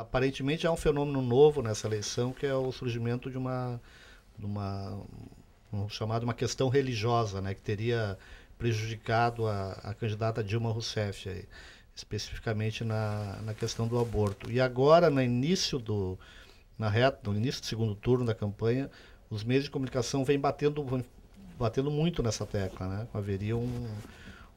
aparentemente há um fenômeno novo nessa eleição, que é o surgimento de uma, de uma um, chamado uma questão religiosa, né, que teria prejudicado a, a candidata Dilma Rousseff, aí, especificamente na, na questão do aborto. E agora, no início do na reta, no início do segundo turno da campanha, os meios de comunicação vêm batendo, batendo muito nessa tecla, né? Haveria um,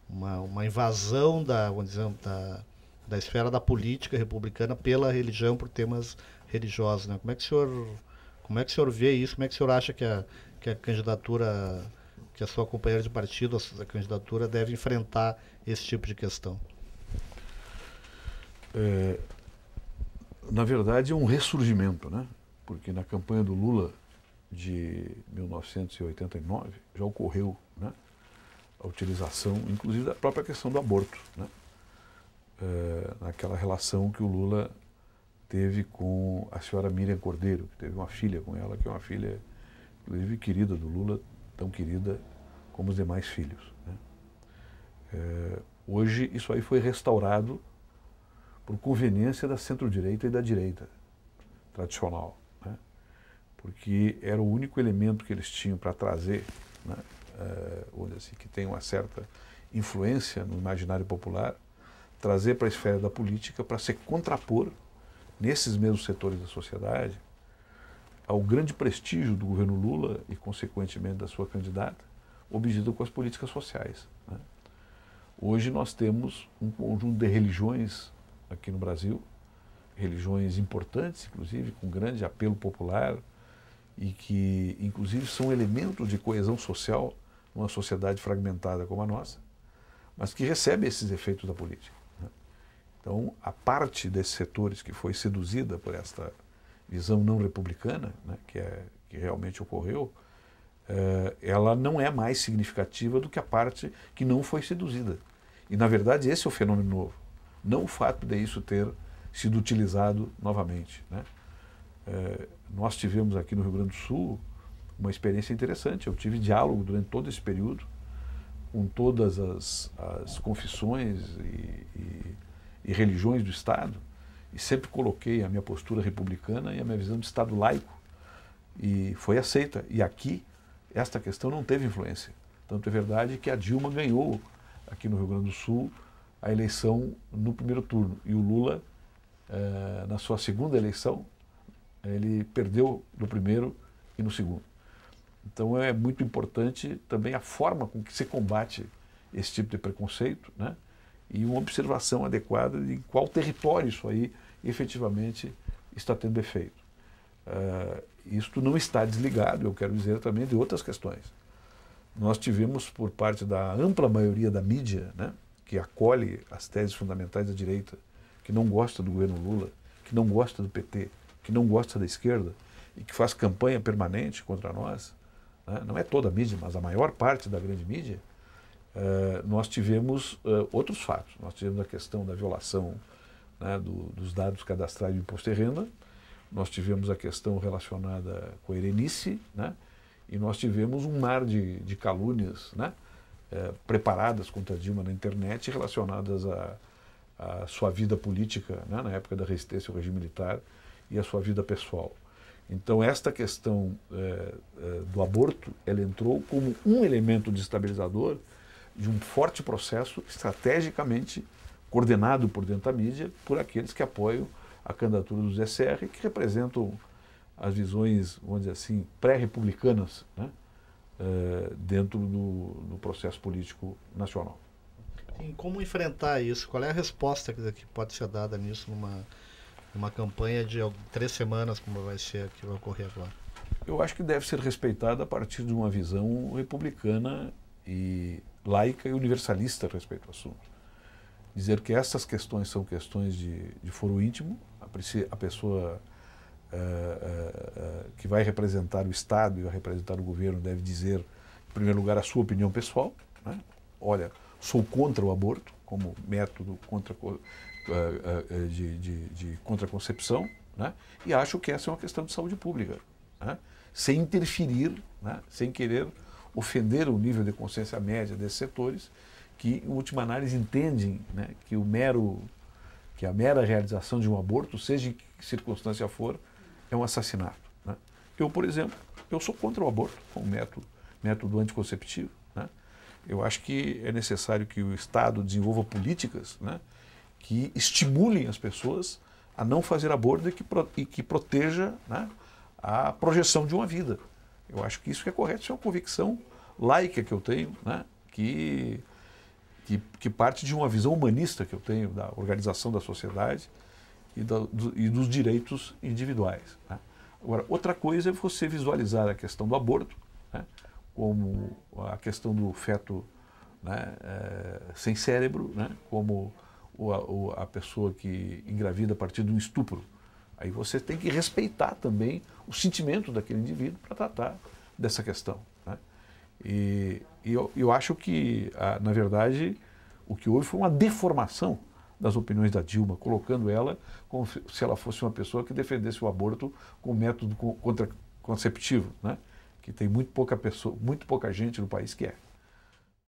uma, uma invasão da, vamos dizer, da, da esfera da política republicana pela religião por temas religiosos, né? Como é que o senhor como é que o senhor vê isso? Como é que o senhor acha que a, que a candidatura, que a sua companheira de partido, a, sua candidatura deve enfrentar esse tipo de questão? É, na verdade, é um ressurgimento, né? Porque na campanha do Lula de 1989 já ocorreu, né? A utilização, inclusive, da própria questão do aborto, né? Eh, naquela relação que o Lula teve com a senhora Miriam Cordeiro, que teve uma filha com ela, que é uma filha, inclusive, querida do Lula, tão querida como os demais filhos. Né? É, hoje, isso aí foi restaurado por conveniência da centro-direita e da direita tradicional, né? porque era o único elemento que eles tinham para trazer, né? é, assim, que tem uma certa influência no imaginário popular, trazer para a esfera da política para se contrapor nesses mesmos setores da sociedade ao grande prestígio do governo Lula e, consequentemente, da sua candidata, obtido com as políticas sociais. Né? Hoje nós temos um conjunto de religiões aqui no Brasil, religiões importantes, inclusive, com grande apelo popular e que, inclusive, são elementos de coesão social numa sociedade fragmentada como a nossa, mas que recebe esses efeitos da política. Então, a parte desses setores que foi seduzida por esta visão não republicana, né, que, é, que realmente ocorreu, eh, ela não é mais significativa do que a parte que não foi seduzida. E, na verdade, esse é o fenômeno novo. Não o fato de isso ter sido utilizado novamente. Né? Eh, nós tivemos aqui no Rio Grande do Sul uma experiência interessante. Eu tive diálogo durante todo esse período com todas as, as confissões e, e e religiões do Estado, e sempre coloquei a minha postura republicana e a minha visão de Estado laico. E foi aceita. E aqui, esta questão não teve influência. Tanto é verdade que a Dilma ganhou aqui no Rio Grande do Sul a eleição no primeiro turno. E o Lula, eh, na sua segunda eleição, ele perdeu no primeiro e no segundo. Então é muito importante também a forma com que se combate esse tipo de preconceito, né? e uma observação adequada de qual território isso aí efetivamente está tendo efeito. Uh, isto não está desligado, eu quero dizer também, de outras questões. Nós tivemos, por parte da ampla maioria da mídia, né, que acolhe as teses fundamentais da direita, que não gosta do governo Lula, que não gosta do PT, que não gosta da esquerda e que faz campanha permanente contra nós, né, não é toda a mídia, mas a maior parte da grande mídia, eh, nós tivemos uh, outros fatos. Nós tivemos a questão da violação né, do, dos dados cadastrais de imposto de renda, nós tivemos a questão relacionada com a Erenice, né, e nós tivemos um mar de, de calúnias né, uh, preparadas contra Dilma na internet relacionadas à, sua vida política né, na época da resistência ao regime militar e à sua vida pessoal. Então, esta questão do aborto, ela entrou como um elemento destabilizador de um forte processo estrategicamente coordenado por dentro da mídia, por aqueles que apoiam a candidatura do ZCR, que representam as visões, vamos dizer assim, pré-republicanas né? Eh, dentro do, do, processo político nacional. Em como enfrentar isso? Qual é a resposta que, que pode ser dada nisso numa, numa campanha de três semanas, como vai ser que vai ocorrer agora? Eu acho que deve ser respeitada a partir de uma visão republicana e laica e universalista a respeito do assunto. Dizer que essas questões são questões de, de foro íntimo, a, a pessoa uh, uh, uh, que vai representar o Estado e vai representar o governo deve dizer, em primeiro lugar, a sua opinião pessoal. Né? Olha, sou contra o aborto como método contra, de, de, de contraconcepção né? e acho que essa é uma questão de saúde pública, né? sem interferir, né? sem querer ofenderam o nível de consciência média desses setores, que, em última análise, entendem né, que o mero que a mera realização de um aborto, seja em que circunstância for, é um assassinato. Né? Eu, por exemplo, eu sou contra o aborto como método, método anticonceptivo. Né? Eu acho que é necessário que o Estado desenvolva políticas né, que estimulem as pessoas a não fazer aborto e que, e que proteja né, a projeção de uma vida. Eu acho que isso é correto, isso é uma convicção laica que eu tenho, né? que, que, que parte de uma visão humanista que eu tenho da organização da sociedade e, da, do, e dos direitos individuais. Né? Agora, outra coisa é você visualizar a questão do aborto, né? como a questão do feto né? é, sem cérebro, né? como a, a pessoa que engravida a partir de um estupro. Aí você tem que respeitar também o sentimento daquele indivíduo para tratar dessa questão. Né? E, e eu, eu, acho que, ah, na verdade, o que houve foi uma deformação das opiniões da Dilma, colocando ela como se ela fosse uma pessoa que defendesse o aborto com método contraceptivo, né? que tem muito pouca, pessoa, muito pouca gente no país que é.